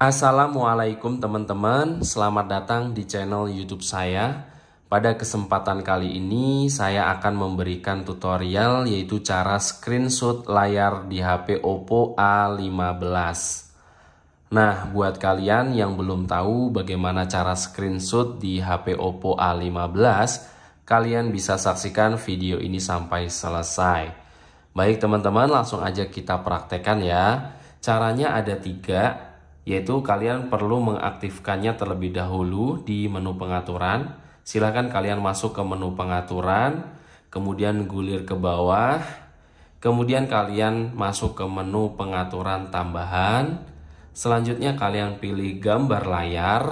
Assalamualaikum teman-teman, selamat datang di channel YouTube saya. Pada kesempatan kali ini saya akan memberikan tutorial yaitu cara screenshot layar di HP Oppo A15. Nah, buat kalian yang belum tahu bagaimana cara screenshot di HP Oppo A15, kalian bisa saksikan video ini sampai selesai. Baik teman-teman, langsung aja kita praktekkan ya. Caranya ada tiga, yaitu kalian perlu mengaktifkannya terlebih dahulu di menu pengaturan. Silahkan kalian masuk ke menu pengaturan, kemudian gulir ke bawah, kemudian kalian masuk ke menu pengaturan tambahan. Selanjutnya kalian pilih gambar layar,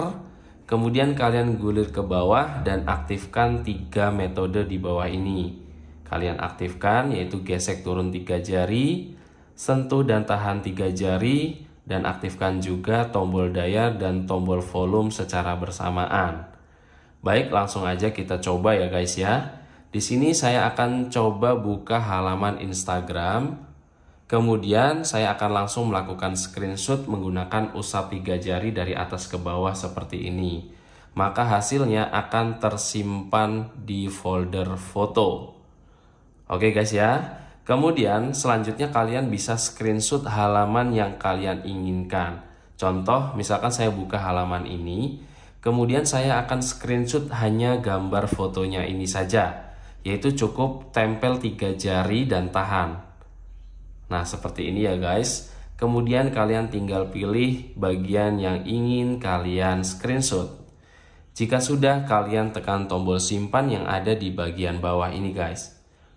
kemudian kalian gulir ke bawah dan aktifkan tiga metode di bawah ini. Kalian aktifkan yaitu gesek turun tiga jari, sentuh dan tahan tiga jari, dan aktifkan juga tombol daya dan tombol volume secara bersamaan. Baik, langsung aja kita coba ya guys ya. Di sini saya akan coba buka halaman Instagram. Kemudian saya akan langsung melakukan screenshot menggunakan usap tiga jari dari atas ke bawah seperti ini. Maka hasilnya akan tersimpan di folder foto. Oke guys ya. Kemudian selanjutnya kalian bisa screenshot halaman yang kalian inginkan. Contoh, misalkan saya buka halaman ini, kemudian saya akan screenshot hanya gambar fotonya ini saja, yaitu cukup tempel tiga jari dan tahan. Nah, seperti ini ya guys. Kemudian kalian tinggal pilih bagian yang ingin kalian screenshot. Jika sudah, kalian tekan tombol simpan yang ada di bagian bawah ini guys.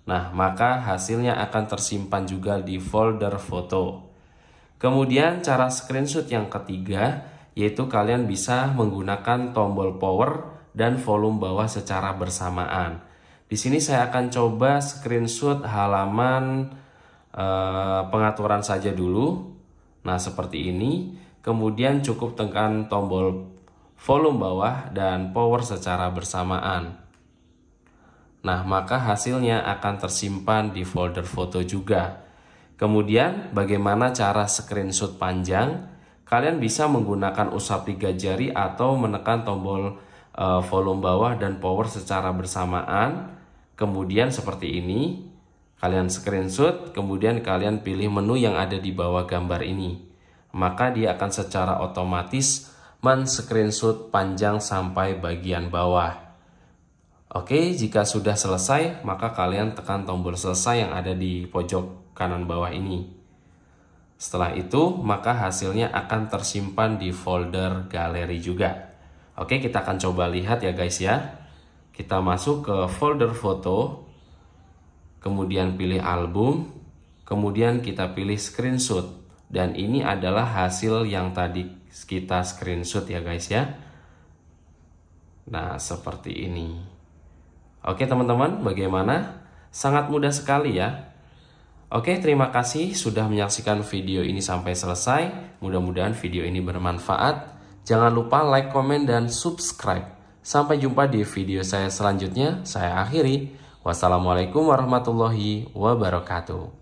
Nah, maka hasilnya akan tersimpan juga di folder foto. Kemudian cara screenshot yang ketiga yaitu kalian bisa menggunakan tombol power dan volume bawah secara bersamaan. Di sini saya akan coba screenshot halaman eh, pengaturan saja dulu. Nah, seperti ini. Kemudian cukup tekan tombol volume bawah dan power secara bersamaan. Nah, maka hasilnya akan tersimpan di folder foto juga. Kemudian, bagaimana cara screenshot panjang? Kalian bisa menggunakan usap tiga jari atau menekan tombol eh, volume bawah dan power secara bersamaan. Kemudian seperti ini, kalian screenshot, kemudian kalian pilih menu yang ada di bawah gambar ini. Maka dia akan secara otomatis men-screenshot panjang sampai bagian bawah. Oke, jika sudah selesai, maka kalian tekan tombol selesai yang ada di pojok kanan bawah ini. Setelah itu, maka hasilnya akan tersimpan di folder galeri juga. Oke, kita akan coba lihat ya guys ya. Kita masuk ke folder foto, kemudian pilih album, kemudian kita pilih screenshot. Dan ini adalah hasil yang tadi kita screenshot ya guys ya. Nah, seperti ini. Oke teman-teman, bagaimana? Sangat mudah sekali ya. Oke, terima kasih sudah menyaksikan video ini sampai selesai. Mudah-mudahan video ini bermanfaat. Jangan lupa like, komen, dan subscribe. Sampai jumpa di video saya selanjutnya. Saya akhiri. Wassalamualaikum warahmatullahi wabarakatuh.